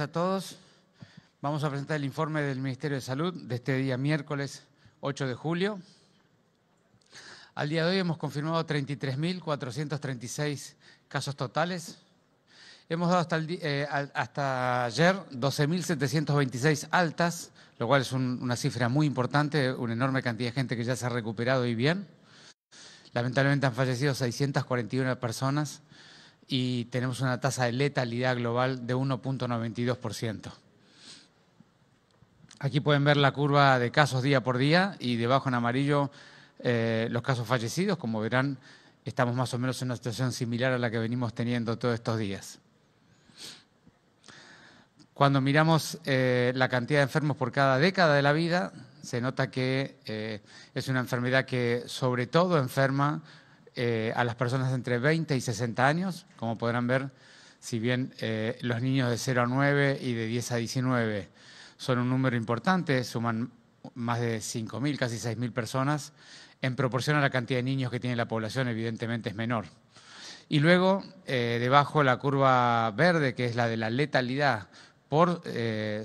a todos. Vamos a presentar el informe del Ministerio de Salud de este día miércoles 8 de julio. Al día de hoy hemos confirmado 33.436 casos totales. Hemos dado hasta, el, eh, hasta ayer 12.726 altas, lo cual es una cifra muy importante, una enorme cantidad de gente que ya se ha recuperado y bien. Lamentablemente han fallecido 641 personas y tenemos una tasa de letalidad global de 1.92%. Aquí pueden ver la curva de casos día por día y debajo en amarillo eh, los casos fallecidos. Como verán, estamos más o menos en una situación similar a la que venimos teniendo todos estos días. Cuando miramos eh, la cantidad de enfermos por cada década de la vida, se nota que eh, es una enfermedad que sobre todo enferma eh, a las personas entre 20 y 60 años, como podrán ver, si bien eh, los niños de 0 a 9 y de 10 a 19 son un número importante, suman más de 5.000, casi 6.000 personas, en proporción a la cantidad de niños que tiene la población, evidentemente es menor. Y luego, eh, debajo la curva verde, que es la de la letalidad por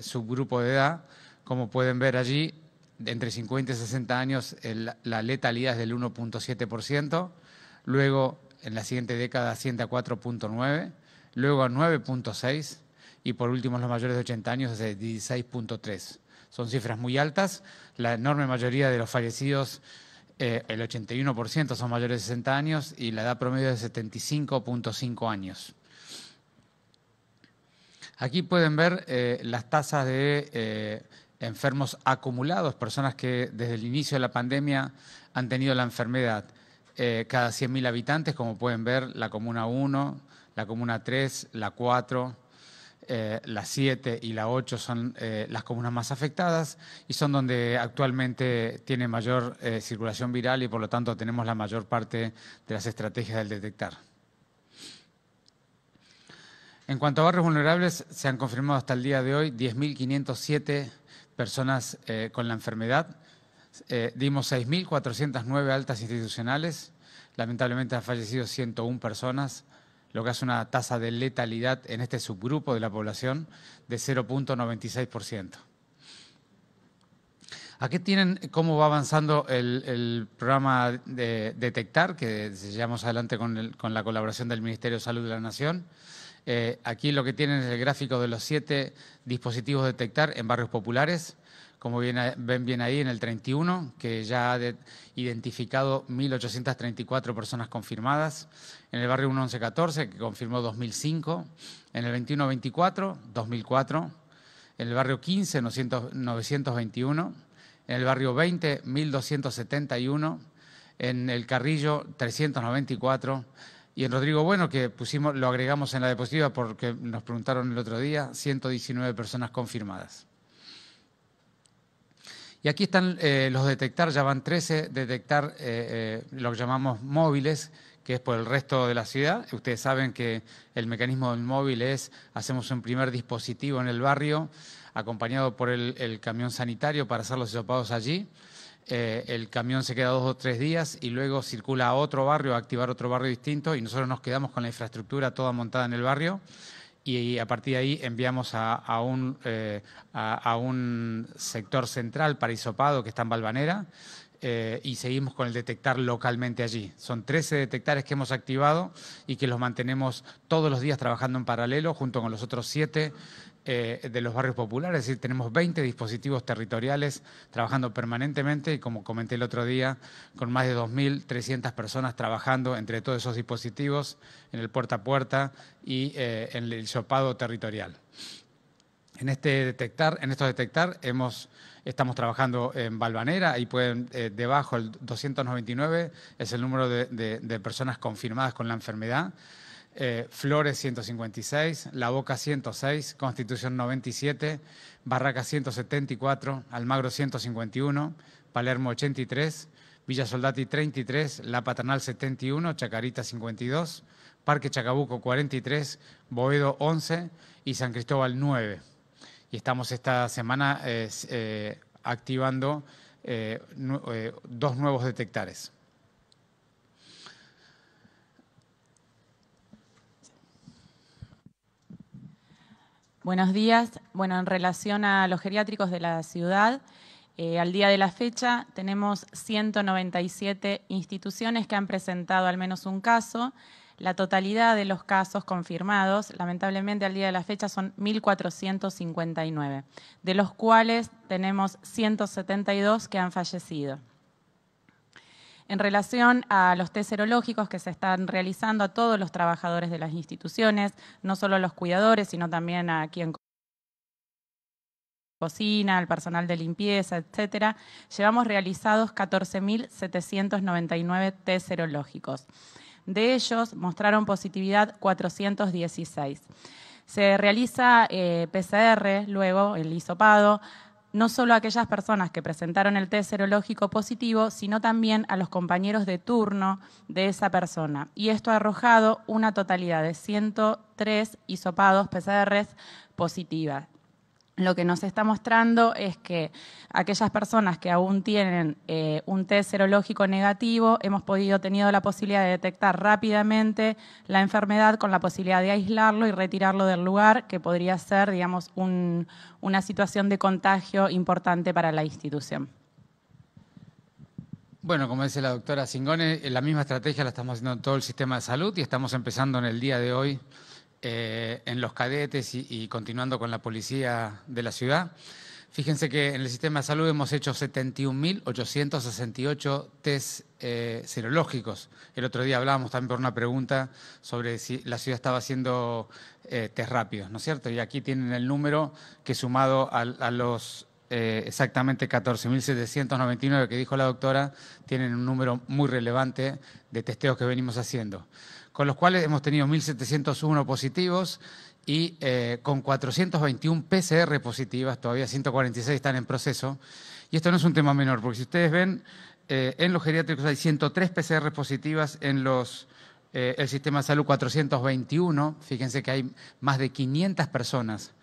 subgrupo de edad, como pueden ver allí, entre 50 y 60 años la letalidad es del 1.7%, luego en la siguiente década asciende a 4.9, luego a 9.6 y por último los mayores de 80 años es 16.3. Son cifras muy altas, la enorme mayoría de los fallecidos, eh, el 81% son mayores de 60 años y la edad promedio es de 75.5 años. Aquí pueden ver eh, las tasas de eh, enfermos acumulados, personas que desde el inicio de la pandemia han tenido la enfermedad. Eh, cada 100.000 habitantes, como pueden ver, la Comuna 1, la Comuna 3, la 4, eh, la 7 y la 8 son eh, las comunas más afectadas y son donde actualmente tiene mayor circulación viral y por lo tanto tenemos la mayor parte de las estrategias del detectar. En cuanto a barrios vulnerables, se han confirmado hasta el día de hoy 10.507 personas con la enfermedad, eh, dimos 6.409 altas institucionales, lamentablemente han fallecido 101 personas, lo que hace una tasa de letalidad en este subgrupo de la población de 0.96%. Aquí tienen cómo va avanzando el, programa de Detectar, que llevamos adelante con, la colaboración del Ministerio de Salud de la Nación. Eh, aquí lo que tienen es el gráfico de los siete dispositivos de Detectar en barrios populares como ven bien ahí en el 31, que ya ha identificado 1.834 personas confirmadas, en el barrio 1114, que confirmó 2.005, en el 2124, 2.004, en el barrio 15, 921, en el barrio 20, 1.271, en el Carrillo 394, y en Rodrigo Bueno, que pusimos, lo agregamos en la diapositiva porque nos preguntaron el otro día, 119 personas confirmadas. Y aquí están eh, los detectar, ya van 13, detectar eh, eh, lo que llamamos móviles, que es por el resto de la ciudad. Ustedes saben que el mecanismo del móvil es, hacemos un primer dispositivo en el barrio, acompañado por el, camión sanitario para hacer los hisopados allí. el camión se queda dos o tres días y luego circula a otro barrio, a activar otro barrio distinto y nosotros nos quedamos con la infraestructura toda montada en el barrio y a partir de ahí enviamos a, un, eh, a, un, sector central para isopado que está en Balvanera eh, y seguimos con el detectar localmente allí. Son 13 detectares que hemos activado y que los mantenemos todos los días trabajando en paralelo junto con los otros 7 eh, de los barrios populares, es decir, tenemos 20 dispositivos territoriales trabajando permanentemente y como comenté el otro día, con más de 2.300 personas trabajando entre todos esos dispositivos en el puerta a puerta y eh, en el sopado territorial. En, este detectar, en estos detectar estamos trabajando en Balvanera, ahí pueden, eh, debajo el 299 es el número de personas confirmadas con la enfermedad. Eh, Flores 156, La Boca 106, Constitución 97, Barraca 174, Almagro 151, Palermo 83, Villa Soldati 33, La Paternal 71, Chacarita 52, Parque Chacabuco 43, Boedo 11 y San Cristóbal 9. Y estamos esta semana eh, eh, activando dos nuevos detectares. Buenos días. Bueno, en relación a los geriátricos de la ciudad, eh, al día de la fecha tenemos 197 instituciones que han presentado al menos un caso. La totalidad de los casos confirmados, lamentablemente al día de la fecha, son 1.459, de los cuales tenemos 172 que han fallecido. En relación a los test serológicos que se están realizando a todos los trabajadores de las instituciones, no solo a los cuidadores, sino también a quien cocina, al personal de limpieza, etcétera, llevamos realizados 14.799 test serológicos. De ellos mostraron positividad 416. Se realiza eh, PCR, luego el hisopado, no solo a aquellas personas que presentaron el test serológico positivo, sino también a los compañeros de turno de esa persona. Y esto ha arrojado una totalidad de 103 isopados PCR positivas, lo que nos está mostrando es que aquellas personas que aún tienen eh, un test serológico negativo, hemos podido tenido la posibilidad de detectar rápidamente la enfermedad con la posibilidad de aislarlo y retirarlo del lugar, que podría ser, digamos, una situación de contagio importante para la institución. Bueno, como dice la doctora Singone, eh, la misma estrategia la estamos haciendo en todo el sistema de salud y estamos empezando en el día de hoy eh, en los cadetes y, continuando con la policía de la ciudad. Fíjense que en el sistema de salud hemos hecho 71.868 test eh, serológicos. El otro día hablábamos también por una pregunta sobre si la ciudad estaba haciendo eh, test rápidos, ¿no es cierto? Y aquí tienen el número que sumado a los eh, exactamente 14.799 que dijo la doctora, tienen un número muy relevante de testeos que venimos haciendo, con los cuales hemos tenido 1.701 positivos y eh, con 421 PCR positivas, todavía 146 están en proceso. Y esto no es un tema menor, porque si ustedes ven, eh, en los geriátricos hay 103 PCR positivas, en los, el sistema de salud 421, fíjense que hay más de 500 personas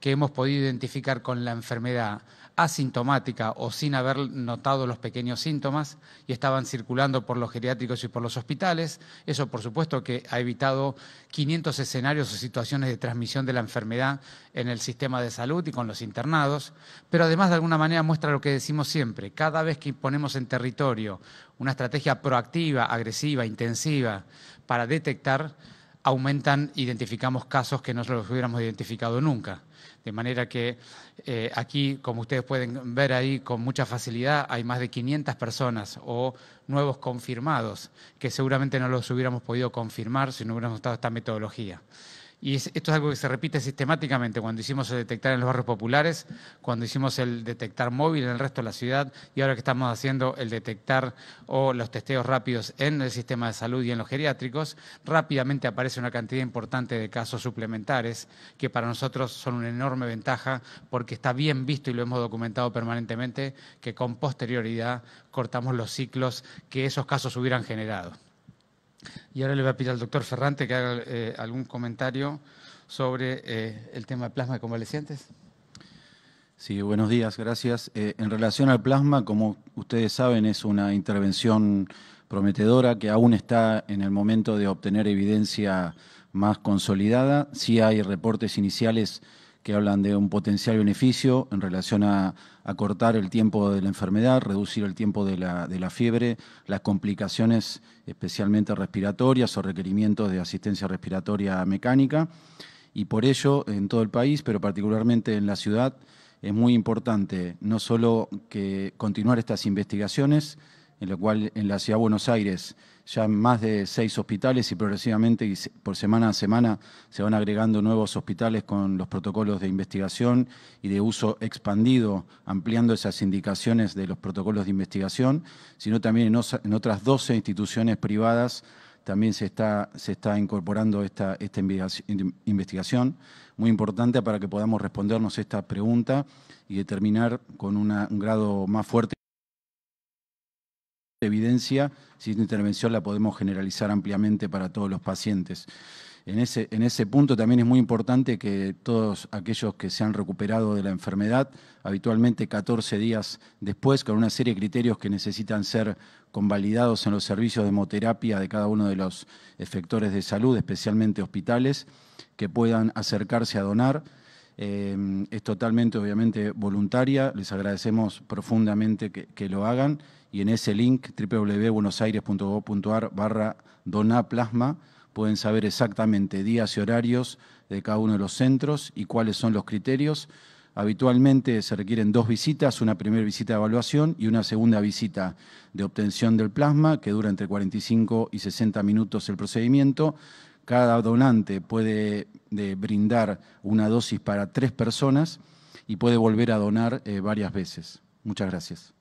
que hemos podido identificar con la enfermedad asintomática o sin haber notado los pequeños síntomas y estaban circulando por los geriátricos y por los hospitales. Eso, por supuesto, que ha evitado 500 escenarios o situaciones de transmisión de la enfermedad en el sistema de salud y con los internados, pero además, de alguna manera, muestra lo que decimos siempre. Cada vez que ponemos en territorio una estrategia proactiva, agresiva, intensiva, para detectar, aumentan, identificamos casos que no los hubiéramos identificado nunca. De manera que eh, aquí, como ustedes pueden ver ahí con mucha facilidad, hay más de 500 personas o nuevos confirmados, que seguramente no los hubiéramos podido confirmar si no hubiéramos usado esta metodología. Y esto es algo que se repite sistemáticamente cuando hicimos el detectar en los barrios populares, cuando hicimos el detectar móvil en el resto de la ciudad y ahora que estamos haciendo el detectar o los testeos rápidos en el sistema de salud y en los geriátricos, rápidamente aparece una cantidad importante de casos suplementares que para nosotros son una enorme ventaja porque está bien visto y lo hemos documentado permanentemente que con posterioridad cortamos los ciclos que esos casos hubieran generado. Y ahora le voy a pedir al doctor Ferrante que haga eh, algún comentario sobre eh, el tema plasma de convalecientes. Sí, buenos días, gracias. Eh, en relación al plasma, como ustedes saben, es una intervención prometedora que aún está en el momento de obtener evidencia más consolidada. Sí hay reportes iniciales que hablan de un potencial beneficio en relación a, acortar el tiempo de la enfermedad, reducir el tiempo de la, fiebre, las complicaciones especialmente respiratorias o requerimientos de asistencia respiratoria mecánica. Y por ello, en todo el país, pero particularmente en la ciudad, es muy importante no solo que continuar estas investigaciones, en lo cual en la ciudad de Buenos Aires ya más de seis hospitales y progresivamente por semana a semana se van agregando nuevos hospitales con los protocolos de investigación y de uso expandido, ampliando esas indicaciones de los protocolos de investigación, sino también en, otras 12 instituciones privadas también se está, se está incorporando esta, esta investigación, muy importante para que podamos respondernos esta pregunta y determinar con un grado más fuerte evidencia, si esta intervención la podemos generalizar ampliamente para todos los pacientes. En ese, en ese, punto también es muy importante que todos aquellos que se han recuperado de la enfermedad, habitualmente 14 días después, con una serie de criterios que necesitan ser convalidados en los servicios de hemoterapia de cada uno de los efectores de salud, especialmente hospitales, que puedan acercarse a donar Em, es totalmente, obviamente, voluntaria. Les agradecemos profundamente que, lo hagan. Y en ese link, www.buenosaires.gov.ar barra donaplasma, pueden saber exactamente días y horarios de cada uno de los centros y cuáles son los criterios. Habitualmente se requieren dos visitas, una primera visita de evaluación y una segunda visita de obtención del plasma, que dura entre 45 y 60 minutos el procedimiento. Cada donante puede eh, brindar una dosis para tres personas y puede volver a donar eh, varias veces. Muchas gracias.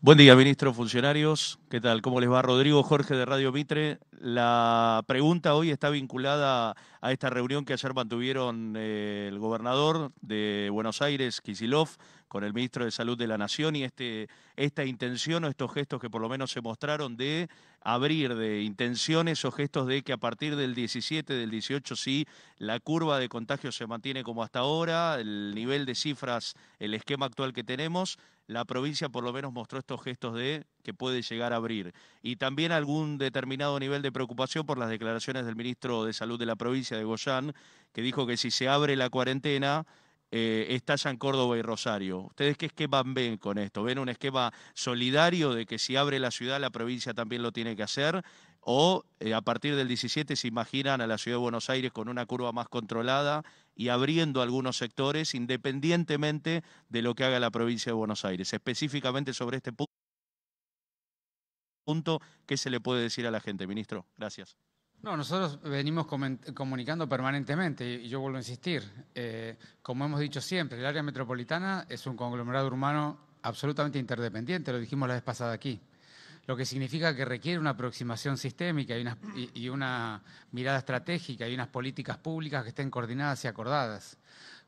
Buen día, ministro, funcionarios. ¿Qué tal? ¿Cómo les va? Rodrigo Jorge de Radio Mitre. La pregunta hoy está vinculada a esta reunión que ayer mantuvieron eh, el gobernador de Buenos Aires, Kisilov, con el ministro de Salud de la Nación y este, esta intención o estos gestos que por lo menos se mostraron de abrir de intenciones o gestos de que a partir del 17, del 18, si la curva de contagio se mantiene como hasta ahora, el nivel de cifras, el esquema actual que tenemos, la provincia por lo menos mostró estos gestos de que puede llegar a abrir. Y también algún determinado nivel de preocupación por las declaraciones del ministro de Salud de la provincia de Goyán, que dijo que si se abre la cuarentena, eh, estallan Córdoba y Rosario. ¿Ustedes qué esquema ven con esto? ¿Ven un esquema solidario de que si abre la ciudad, la provincia también lo tiene que hacer? ¿O eh, a partir del 17 se imaginan a la ciudad de Buenos Aires con una curva más controlada y abriendo algunos sectores independientemente de lo que haga la provincia de Buenos Aires? Específicamente sobre este punto, ¿qué se le puede decir a la gente, ministro? Gracias. No, nosotros venimos comunicando permanentemente y yo vuelvo a insistir, eh, como hemos dicho siempre, el área metropolitana es un conglomerado urbano absolutamente interdependiente, lo dijimos la vez pasada aquí, lo que significa que requiere una aproximación sistémica y y una mirada estratégica y unas políticas públicas que estén coordinadas y acordadas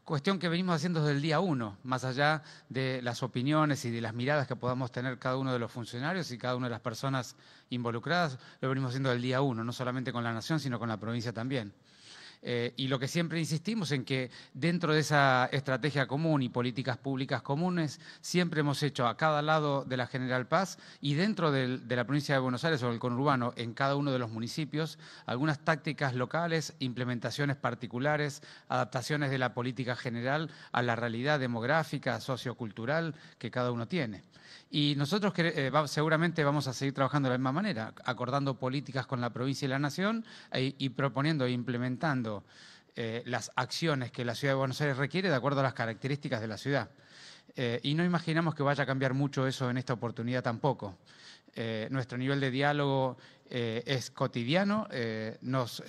cuestión que venimos haciendo desde el día uno, más allá de las opiniones y de las miradas que podamos tener cada uno de los funcionarios y cada una de las personas involucradas, lo venimos haciendo desde el día uno, no solamente con la nación, sino con la provincia también. Eh, y lo que siempre insistimos en que dentro de esa estrategia común y políticas públicas comunes, siempre hemos hecho a cada lado de la General Paz y dentro de la provincia de Buenos Aires o del conurbano, en cada uno de los municipios, algunas tácticas locales, implementaciones particulares, adaptaciones de la política general a la realidad demográfica, sociocultural que cada uno tiene. Y nosotros eh, seguramente vamos a seguir trabajando de la misma manera, acordando políticas con la provincia y la nación eh, y proponiendo e implementando eh, las acciones que la ciudad de Buenos Aires requiere de acuerdo a las características de la ciudad. y no imaginamos que vaya a cambiar mucho eso en esta oportunidad tampoco. nuestro nivel de diálogo es cotidiano, nos,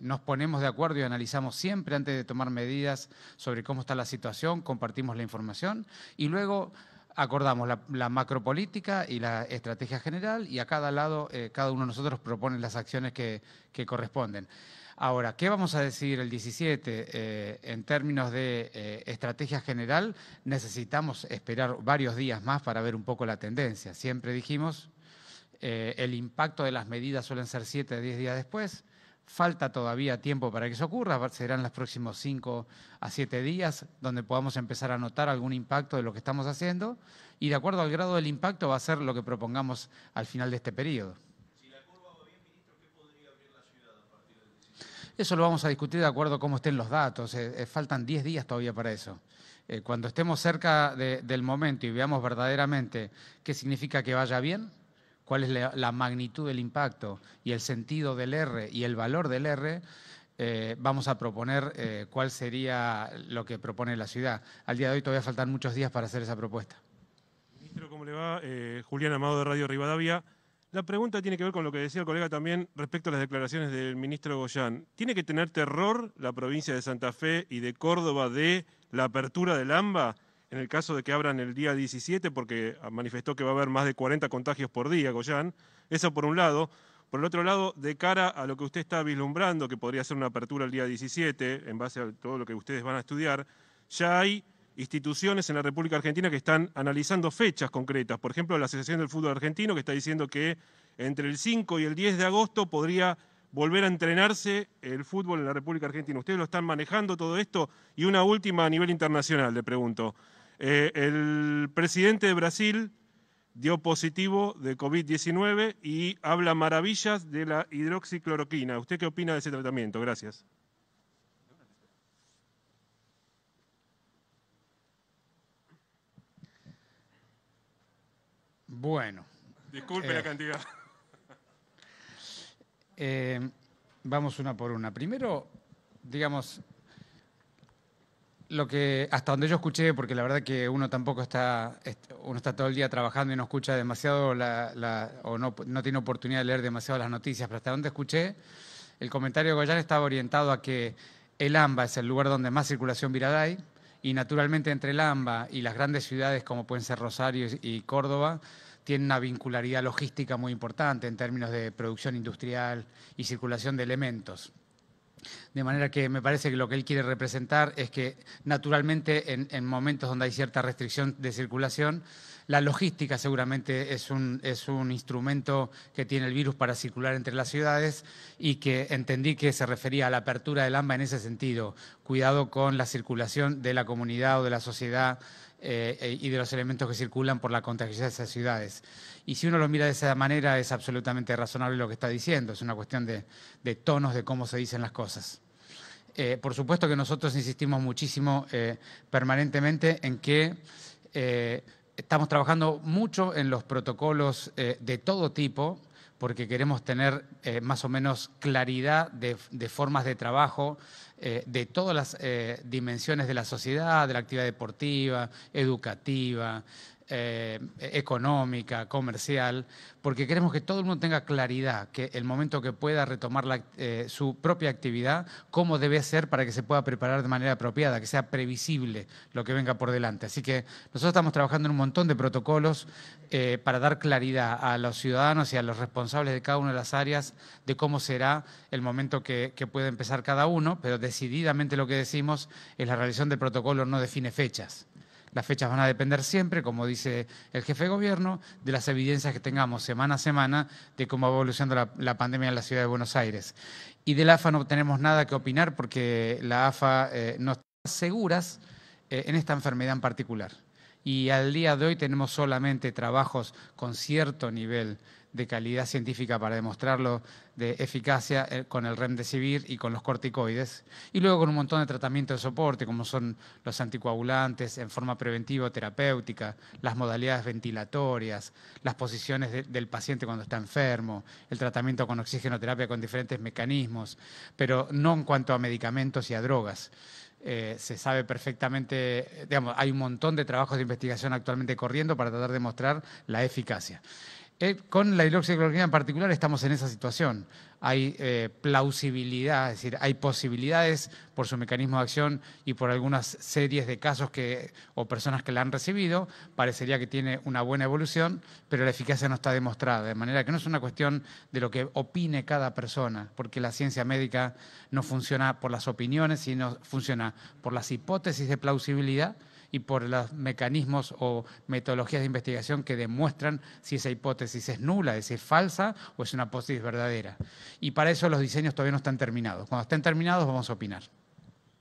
nos ponemos de acuerdo y analizamos siempre antes de tomar medidas sobre cómo está la situación, compartimos la información y luego acordamos la, macropolítica y la estrategia general y a cada lado, eh, cada uno de nosotros propone las acciones que, corresponden. Ahora, ¿qué vamos a decir el 17 eh, en términos de eh, estrategia general? Necesitamos esperar varios días más para ver un poco la tendencia. Siempre dijimos, el impacto de las medidas suelen ser 7 o 10 días después. Falta todavía tiempo para que eso ocurra, serán los próximos 5 a 7 días donde podamos empezar a notar algún impacto de lo que estamos haciendo y de acuerdo al grado del impacto va a ser lo que propongamos al final de este periodo. Si la curva va bien, ministro, ¿qué podría abrir la ciudad a partir Eso lo vamos a discutir de acuerdo a cómo estén los datos, eh, eh, faltan 10 días todavía para eso. Eh, cuando estemos cerca del momento y veamos verdaderamente qué significa que vaya bien, cuál es la, magnitud del impacto y el sentido del R y el valor del R, eh, vamos a proponer eh, cuál sería lo que propone la ciudad. Al día de hoy todavía faltan muchos días para hacer esa propuesta. Ministro, ¿cómo le va? Eh, Julián Amado de Radio Rivadavia. La pregunta tiene que ver con lo que decía el colega también respecto a las declaraciones del ministro Goyán. ¿Tiene que tener terror la provincia de Santa Fe y de Córdoba de la apertura del AMBA? en el caso de que abran el día 17, porque ah, manifestó que va a haber más de 40 contagios por día, Goyán. Eso por un lado. Por el otro lado, de cara a lo que usted está vislumbrando, que podría ser una apertura el día 17, en base a todo lo que ustedes van a estudiar, ya hay instituciones en la República Argentina que están analizando fechas concretas. Por ejemplo, la Asociación del Fútbol Argentino, que está diciendo que entre el 5 y el 10 de agosto podría volver a entrenarse el fútbol en la República Argentina. ¿Ustedes lo están manejando todo esto? Y una última a nivel internacional, le pregunto. Eh, el presidente de Brasil dio positivo de COVID-19 y habla maravillas de la hidroxicloroquina. ¿Usted qué opina de ese tratamiento? Gracias. Bueno. Disculpe eh, la cantidad. Eh, vamos una por una. Primero, digamos, lo que hasta donde yo escuché, porque la verdad que uno tampoco está, uno está todo el día trabajando y no escucha demasiado o no, tiene oportunidad de leer demasiado las noticias, pero hasta donde escuché, el comentario de Goyal estaba orientado a que el AMBA es el lugar donde más circulación viral hay y naturalmente entre el AMBA y las grandes ciudades como pueden ser Rosario y Córdoba, tiene una vincularidad logística muy importante en términos de producción industrial y circulación de elementos. De manera que me parece que lo que él quiere representar es que, naturalmente, en, momentos donde hay cierta restricción de circulación, la logística seguramente es un, es un, instrumento que tiene el virus para circular entre las ciudades y que entendí que se refería a la apertura del AMBA en ese sentido. Cuidado con la circulación de la comunidad o de la sociedad eh, eh, y de los elementos que circulan por la contagiosidad de esas ciudades. Y si uno lo mira de esa manera, es absolutamente razonable lo que está diciendo, es una cuestión de, tonos de cómo se dicen las cosas. Eh, por supuesto que nosotros insistimos muchísimo permanentemente en que estamos trabajando mucho en los protocolos de todo tipo, porque queremos tener más o menos claridad de, de formas de trabajo, eh, de todas las eh, dimensiones de la sociedad, de la actividad deportiva, educativa, eh, económica, comercial, porque queremos que todo el mundo tenga claridad, que el momento que pueda retomar la, eh, su propia actividad, cómo debe ser para que se pueda preparar de manera apropiada, que sea previsible lo que venga por delante. Así que nosotros estamos trabajando en un montón de protocolos eh, para dar claridad a los ciudadanos y a los responsables de cada una de las áreas de cómo será el momento que, pueda puede empezar cada uno, pero decididamente lo que decimos es la realización del protocolo no define fechas. Las fechas van a depender siempre, como dice el jefe de gobierno, de las evidencias que tengamos semana a semana de cómo va evolucionando la, pandemia en la ciudad de Buenos Aires. Y del AFA no tenemos nada que opinar porque la AFA eh, no está seguras eh, en esta enfermedad en particular. Y al día de hoy tenemos solamente trabajos con cierto nivel de calidad científica para demostrarlo, de eficacia eh, con el remdesivir y con los corticoides, y luego con un montón de tratamientos de soporte, como son los anticoagulantes en forma preventiva o terapéutica, las modalidades ventilatorias, las posiciones del paciente cuando está enfermo, el tratamiento con oxigenoterapia con diferentes mecanismos, pero no en cuanto a medicamentos y a drogas. Eh, se sabe perfectamente, eh, digamos, hay un montón de trabajos de investigación actualmente corriendo para tratar de demostrar la eficacia. Eh, con la hidroxicloroquina en particular estamos en esa situación. Hay eh, plausibilidad, es decir, hay posibilidades por su mecanismo de acción y por algunas series de casos o personas que la han recibido, parecería que tiene una buena evolución, pero la eficacia no está demostrada. De manera que no es una cuestión de lo que opine cada persona, porque la ciencia médica no funciona por las opiniones, sino funciona por las hipótesis de plausibilidad y por los mecanismos o metodologías de investigación que demuestran si esa hipótesis es nula, es falsa o es una hipótesis verdadera. Y para eso los diseños todavía no están terminados. Cuando estén terminados vamos a opinar.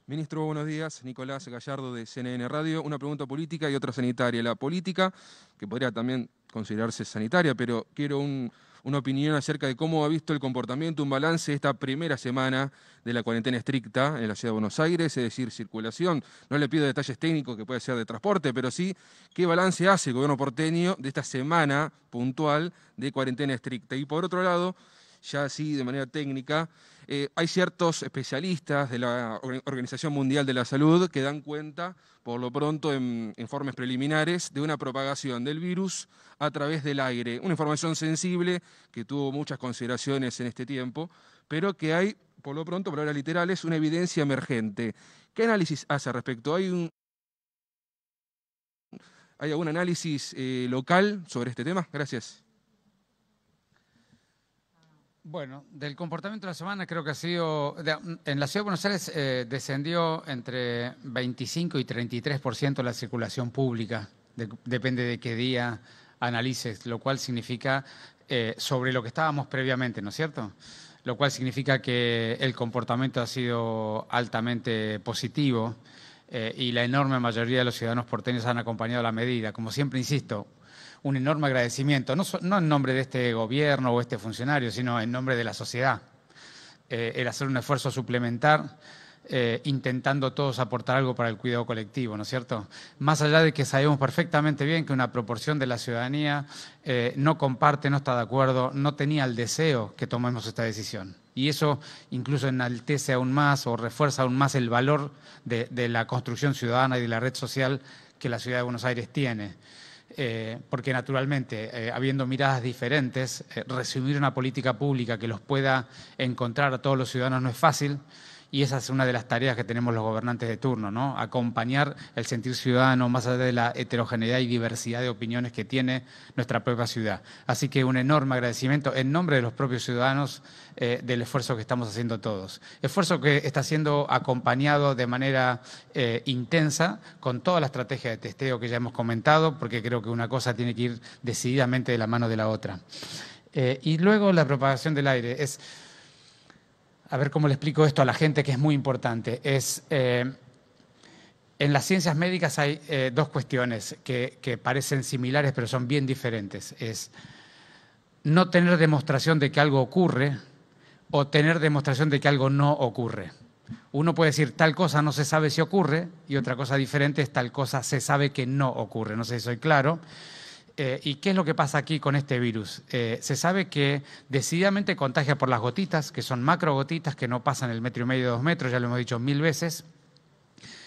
Ministro, buenos días. Nicolás Gallardo de CNN Radio. Una pregunta política y otra sanitaria. La política, que podría también considerarse sanitaria, pero quiero un una opinión acerca de cómo ha visto el comportamiento, un balance esta primera semana de la cuarentena estricta en la ciudad de Buenos Aires, es decir, circulación. No le pido detalles técnicos que puede ser de transporte, pero sí qué balance hace el gobierno porteño de esta semana puntual de cuarentena estricta. Y por otro lado, ya así de manera técnica, eh, hay ciertos especialistas de la Organización Mundial de la Salud que dan cuenta, por lo pronto en informes preliminares, de una propagación del virus a través del aire. Una información sensible que tuvo muchas consideraciones en este tiempo, pero que hay, por lo pronto, palabras literales, una evidencia emergente. ¿Qué análisis hace respecto? ¿Hay algún análisis eh, local sobre este tema? Gracias. Bueno, del comportamiento de la semana creo que ha sido, en la Ciudad de Buenos Aires eh, descendió entre 25 y 33% la circulación pública, depende de qué día analices, lo cual significa eh, sobre lo que estábamos previamente, ¿no es cierto? Lo cual significa que el comportamiento ha sido altamente positivo eh, y la enorme mayoría de los ciudadanos porteños han acompañado la medida. Como siempre insisto, un enorme agradecimiento, no, en nombre de este gobierno o este funcionario, sino en nombre de la sociedad. Eh, el hacer un esfuerzo suplementar, eh, intentando todos aportar algo para el cuidado colectivo, ¿no es cierto? Más allá de que sabemos perfectamente bien que una proporción de la ciudadanía eh, no comparte, no está de acuerdo, no tenía el deseo que tomemos esta decisión. Y eso incluso enaltece aún más o refuerza aún más el valor de, de la construcción ciudadana y de la red social que la ciudad de Buenos Aires tiene. Eh, porque naturalmente, eh, habiendo miradas diferentes, eh, resumir una política pública que los pueda encontrar a todos los ciudadanos no es fácil y esa es una de las tareas que tenemos los gobernantes de turno, ¿no? Acompañar el sentir ciudadano más allá de la heterogeneidad y diversidad de opiniones que tiene nuestra propia ciudad. Así que un enorme agradecimiento en nombre de los propios ciudadanos eh, del esfuerzo que estamos haciendo todos. Esfuerzo que está siendo acompañado de manera eh, intensa con toda la estrategia de testeo que ya hemos comentado, porque creo que una cosa tiene que ir decididamente de la mano de la otra. Eh, y luego la propagación del aire es a ver cómo le explico esto a la gente, que es muy importante. Es, eh, en las ciencias médicas hay eh, dos cuestiones que, que, parecen similares, pero son bien diferentes. Es no tener demostración de que algo ocurre o tener demostración de que algo no ocurre. Uno puede decir tal cosa no se sabe si ocurre y otra cosa diferente es tal cosa se sabe que no ocurre. No sé si soy claro. Eh, ¿Y qué es lo que pasa aquí con este virus? Eh, se sabe que decididamente contagia por las gotitas, que son macrogotitas que no pasan el metro y medio, dos metros, ya lo hemos dicho mil veces.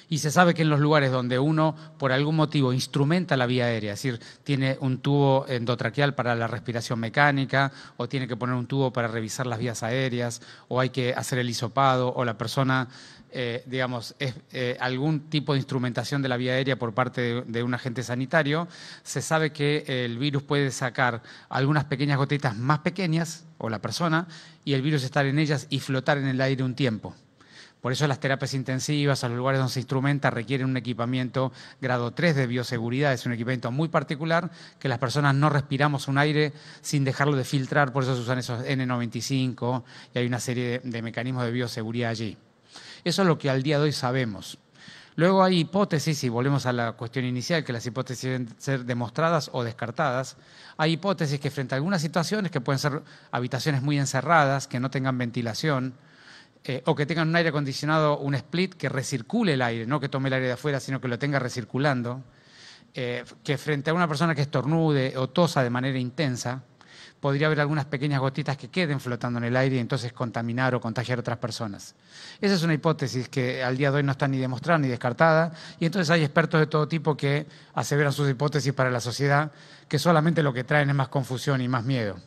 Y se sabe que en los lugares donde uno, por algún motivo, instrumenta la vía aérea, es decir, tiene un tubo endotraqueal para la respiración mecánica, o tiene que poner un tubo para revisar las vías aéreas, o hay que hacer el hisopado, o la persona eh, digamos, es, eh, algún tipo de instrumentación de la vía aérea por parte de, un agente sanitario, se sabe que el virus puede sacar algunas pequeñas gotitas más pequeñas, o la persona, y el virus estar en ellas y flotar en el aire un tiempo. Por eso las terapias intensivas a los lugares donde se instrumenta requieren un equipamiento grado 3 de bioseguridad. Es un equipamiento muy particular que las personas no respiramos un aire sin dejarlo de filtrar. Por eso se usan esos N95 y hay una serie de mecanismos de bioseguridad allí. Eso es lo que al día de hoy sabemos. Luego hay hipótesis, y volvemos a la cuestión inicial, que las hipótesis deben ser demostradas o descartadas. Hay hipótesis que frente a algunas situaciones, que pueden ser habitaciones muy encerradas, que no tengan ventilación, eh, o que tengan un aire acondicionado, un split, que recircule el aire, no que tome el aire de afuera, sino que lo tenga recirculando, eh, que frente a una persona que estornude o tosa de manera intensa, podría haber algunas pequeñas gotitas que queden flotando en el aire y entonces contaminar o contagiar a otras personas. Esa es una hipótesis que al día de hoy no está ni demostrada ni descartada y entonces hay expertos de todo tipo que aseveran sus hipótesis para la sociedad que solamente lo que traen es más confusión y más miedo.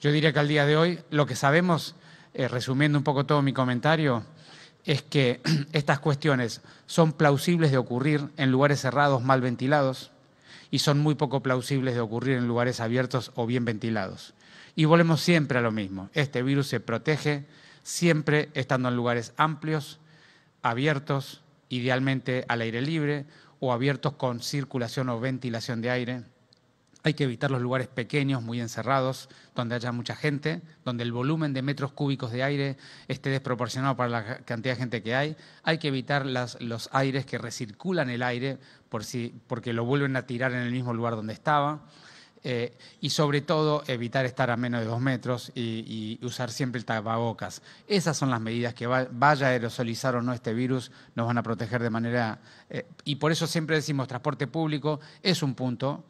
Yo diría que al día de hoy lo que sabemos, eh, resumiendo un poco todo mi comentario, es que estas cuestiones son plausibles de ocurrir en lugares cerrados, mal ventilados, y son muy poco plausibles de ocurrir en lugares abiertos o bien ventilados. Y volvemos siempre a lo mismo. Este virus se protege siempre estando en lugares amplios, abiertos, idealmente al aire libre o abiertos con circulación o ventilación de aire. Hay que evitar los lugares pequeños, muy encerrados, donde haya mucha gente, donde el volumen de metros cúbicos de aire esté desproporcionado para la cantidad de gente que hay. Hay que evitar los aires que recirculan el aire por porque lo vuelven a tirar en el mismo lugar donde estaba. Eh, y sobre todo evitar estar a menos de dos metros y, usar siempre el tapabocas. Esas son las medidas que vaya a aerosolizar o no este virus, nos van a proteger de manera... Eh, y por eso siempre decimos transporte público es un punto,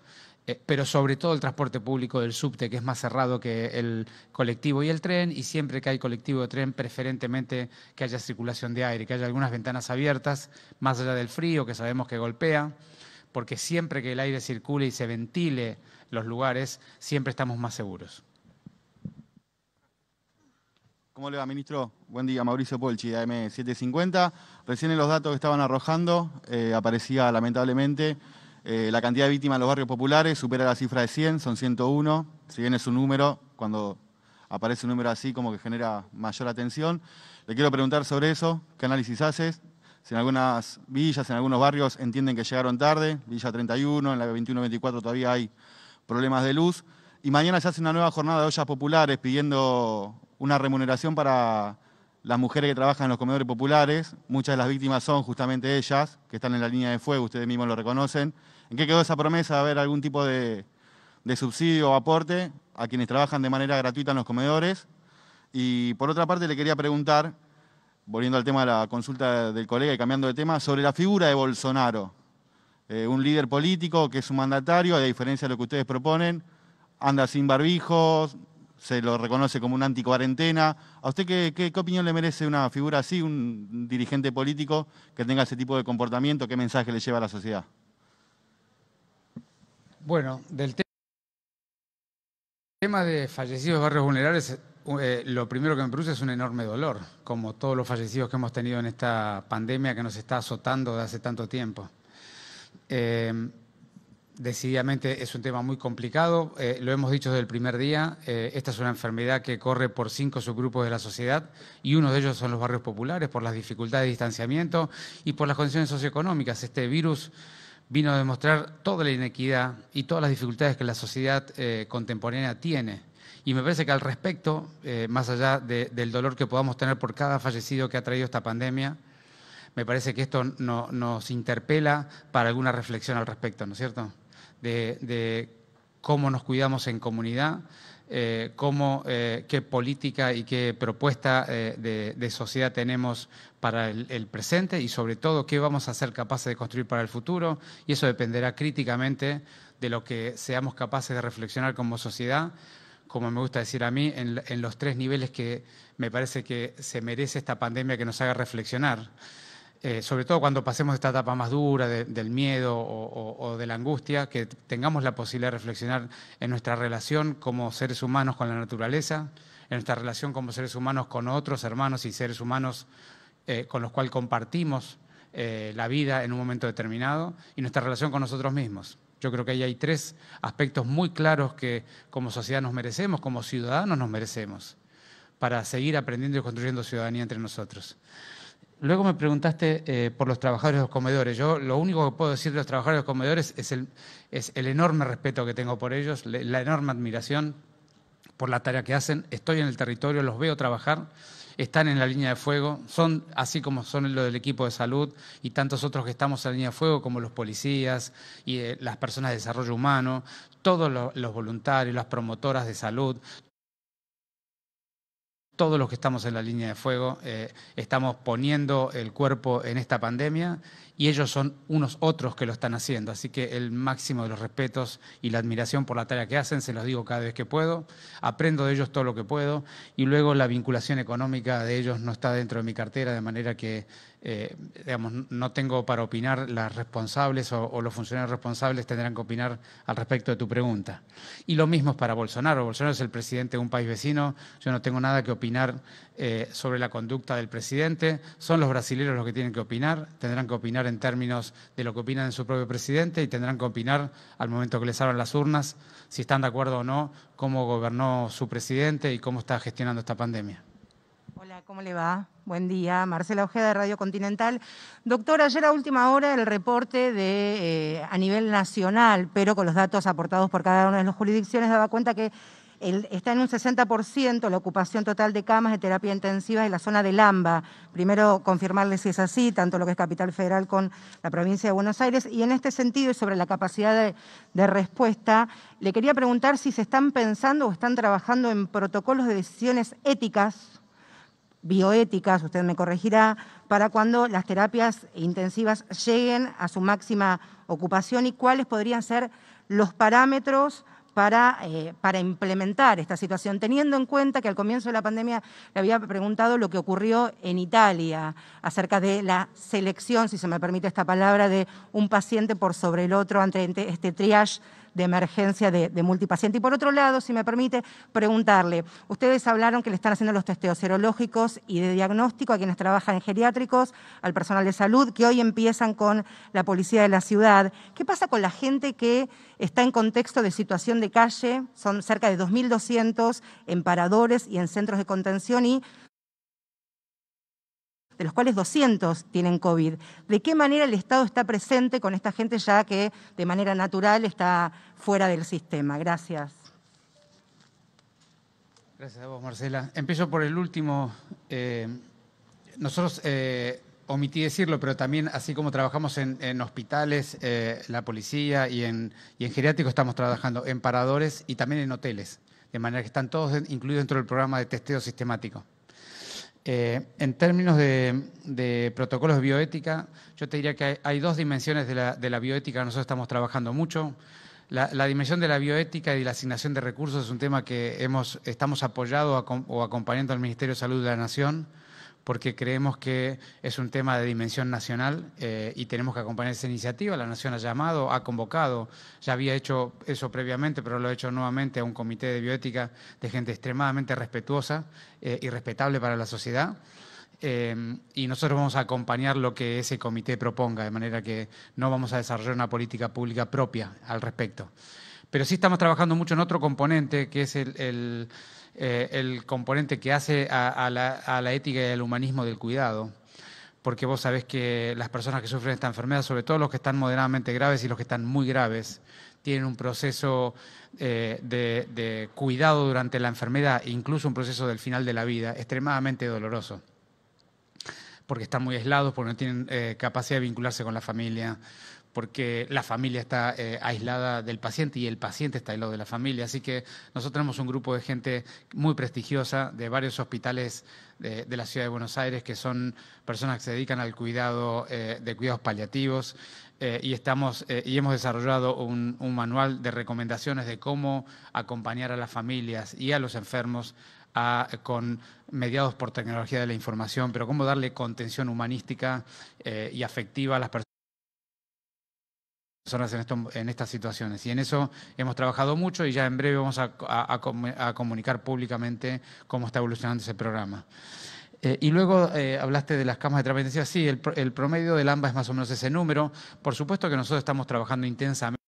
eh, pero sobre todo el transporte público del subte, que es más cerrado que el colectivo y el tren, y siempre que hay colectivo o tren, preferentemente que haya circulación de aire, que haya algunas ventanas abiertas, más allá del frío, que sabemos que golpea, porque siempre que el aire circule y se ventile los lugares, siempre estamos más seguros. ¿Cómo le va, ministro? Buen día, Mauricio Polchi, AM750. Recién en los datos que estaban arrojando eh, aparecía lamentablemente eh, la cantidad de víctimas en los barrios populares supera la cifra de 100, son 101. Si bien es un número, cuando aparece un número así como que genera mayor atención. Le quiero preguntar sobre eso, qué análisis haces, si en algunas villas, en algunos barrios entienden que llegaron tarde, Villa 31, en la 21-24 todavía hay problemas de luz, y mañana se hace una nueva jornada de ollas populares pidiendo una remuneración para las mujeres que trabajan en los comedores populares, muchas de las víctimas son justamente ellas, que están en la línea de fuego, ustedes mismos lo reconocen, ¿En qué quedó esa promesa de haber algún tipo de, subsidio o aporte a quienes trabajan de manera gratuita en los comedores? Y por otra parte le quería preguntar, volviendo al tema de la consulta del colega y cambiando de tema, sobre la figura de Bolsonaro, eh, un líder político que es un mandatario, a diferencia de lo que ustedes proponen, anda sin barbijos, se lo reconoce como un anticuarentena. ¿A usted qué, opinión le merece una figura así, un dirigente político que tenga ese tipo de comportamiento? ¿Qué mensaje le lleva a la sociedad? Bueno, del tema de fallecidos barrios vulnerables, eh, eh, lo primero que me produce es un enorme dolor, como todos los fallecidos que hemos tenido en esta pandemia que nos está azotando de hace tanto tiempo. Em, decididamente es un tema muy complicado, eh, lo hemos dicho desde el primer día, esta es una enfermedad que corre por cinco subgrupos de la sociedad y uno de ellos son los barrios populares por las dificultades de distanciamiento y por las condiciones socioeconómicas. Este virus vino a demostrar toda la inequidad y todas las dificultades que la sociedad eh, contemporánea tiene. Y me parece que al respecto, eh, más allá del dolor que podamos tener por cada fallecido que ha traído esta pandemia, me parece que esto nos interpela para alguna reflexión al respecto, ¿no es cierto? de cómo nos cuidamos en comunidad, eh, cómo, eh, qué política y qué propuesta eh, de, sociedad tenemos para el, presente y sobre todo qué vamos a ser capaces de construir para el futuro. Y eso dependerá críticamente de lo que seamos capaces de reflexionar como sociedad, como me gusta decir a mí, en los tres niveles que me parece que se merece esta pandemia que nos haga reflexionar. Eh, sobre todo cuando pasemos esta etapa más dura del miedo o, de la angustia, que tengamos la posibilidad de reflexionar en nuestra relación como seres humanos con la naturaleza, en nuestra relación como seres humanos con otros hermanos y seres humanos eh, con los cuales compartimos eh, la vida en un momento determinado, y nuestra relación con nosotros mismos. Yo creo que ahí hay tres aspectos muy claros que como sociedad nos merecemos, como ciudadanos nos merecemos, para seguir aprendiendo y construyendo ciudadanía entre nosotros. Luego me preguntaste eh, por los trabajadores de los comedores. Yo lo único que puedo decir de los trabajadores de los comedores es el, enorme respeto que tengo por ellos, la enorme admiración por la tarea que hacen. Estoy en el territorio, los veo trabajar, están en la línea de fuego, son así como son los del equipo de salud y tantos otros que estamos en la línea de fuego, como los policías y eh, las personas de desarrollo humano, todos los voluntarios, las promotoras de salud, todos los que estamos en la línea de fuego eh, estamos poniendo el cuerpo en esta pandemia y ellos son unos otros que lo están haciendo. Así que el máximo de los respetos y la admiración por la tarea que hacen, se los digo cada vez que puedo, aprendo de ellos todo lo que puedo y luego la vinculación económica de ellos no está dentro de mi cartera, de manera que eh, digamos, no tengo para opinar las responsables o, los funcionarios responsables tendrán que opinar al respecto de tu pregunta. Y lo mismo es para Bolsonaro. Bolsonaro es el presidente de un país vecino, yo no tengo nada que opinar eh, sobre la conducta del presidente, son los brasileños los que tienen que opinar, tendrán que opinar en términos de lo que opinan de su propio presidente y tendrán que opinar al momento que les abran las urnas si están de acuerdo o no cómo gobernó su presidente y cómo está gestionando esta pandemia. Hola, ¿cómo le va? Buen día. Marcela Ojeda de Radio Continental. Doctor, ayer a última hora el reporte de, eh, a nivel nacional, pero con los datos aportados por cada una de las jurisdicciones, daba cuenta que está en un 60% la ocupación total de camas de terapia intensiva en la zona de Lamba. Primero, confirmarle si es así, tanto lo que es Capital Federal con la provincia de Buenos Aires. Y en este sentido, y sobre la capacidad de respuesta, le quería preguntar si se están pensando o están trabajando en protocolos de decisiones éticas bioéticas, usted me corregirá, para cuando las terapias intensivas lleguen a su máxima ocupación y cuáles podrían ser los parámetros para, eh, para, implementar esta situación, teniendo en cuenta que al comienzo de la pandemia le había preguntado lo que ocurrió en Italia acerca de la selección, si se me permite esta palabra, de un paciente por sobre el otro ante este, este triage de emergencia de, multipaciente. Y por otro lado, si me permite preguntarle, ustedes hablaron que le están haciendo los testeos serológicos y de diagnóstico a quienes trabajan en geriátricos, al personal de salud, que hoy empiezan con la policía de la ciudad. ¿Qué pasa con la gente que está en contexto de situación de calle? Son cerca de 2.200 en paradores y en centros de contención y de los cuales 200 tienen COVID. ¿De qué manera el Estado está presente con esta gente ya que de manera natural está fuera del sistema? Gracias. Gracias a vos, Marcela. Empiezo por el último. Eh, nosotros eh, omití decirlo, pero también así como trabajamos en, hospitales, eh, la policía y en, y estamos trabajando en paradores y también en hoteles, de manera que están todos incluidos dentro del programa de testeo sistemático. Eh, en términos de, protocolos de bioética, yo te diría que hay, dos dimensiones de la, bioética nosotros estamos trabajando mucho. La, dimensión de la bioética y la asignación de recursos es un tema que estamos apoyando o acompañando al Ministerio de Salud de la Nación porque creemos que es un tema de dimensión nacional eh, y tenemos que acompañar esa iniciativa. La Nación ha llamado, ha convocado, ya había hecho eso previamente, pero lo ha hecho nuevamente a un comité de bioética de gente extremadamente respetuosa eh, y respetable para la sociedad. Eh, y nosotros vamos a acompañar lo que ese comité proponga, de manera que no vamos a desarrollar una política pública propia al respecto. Pero sí estamos trabajando mucho en otro componente, que es el eh, el componente que hace a, la, ética y al humanismo del cuidado, porque vos sabés que las personas que sufren esta enfermedad, sobre todo los que están moderadamente graves y los que están muy graves, tienen un proceso eh, de, cuidado durante la enfermedad, incluso un proceso del final de la vida, extremadamente doloroso porque están muy aislados, porque no tienen eh, capacidad de vincularse con la familia, porque la familia está eh, aislada del paciente y el paciente está aislado de la familia. Así que nosotros tenemos un grupo de gente muy prestigiosa de varios hospitales de, la ciudad de Buenos Aires que son personas que se dedican al cuidado eh, de cuidados paliativos eh, y, estamos, y hemos desarrollado un, manual de recomendaciones de cómo acompañar a las familias y a los enfermos con mediados por tecnología de la información, pero cómo darle contención humanística y afectiva a las personas personas en, en estas situaciones. Y en eso hemos trabajado mucho y ya en breve vamos a, comunicar públicamente cómo está evolucionando ese programa. Eh, y luego eh, hablaste de las camas de terapia Sí, el, el promedio del AMBA es más o menos ese número. Por supuesto que nosotros estamos trabajando intensamente.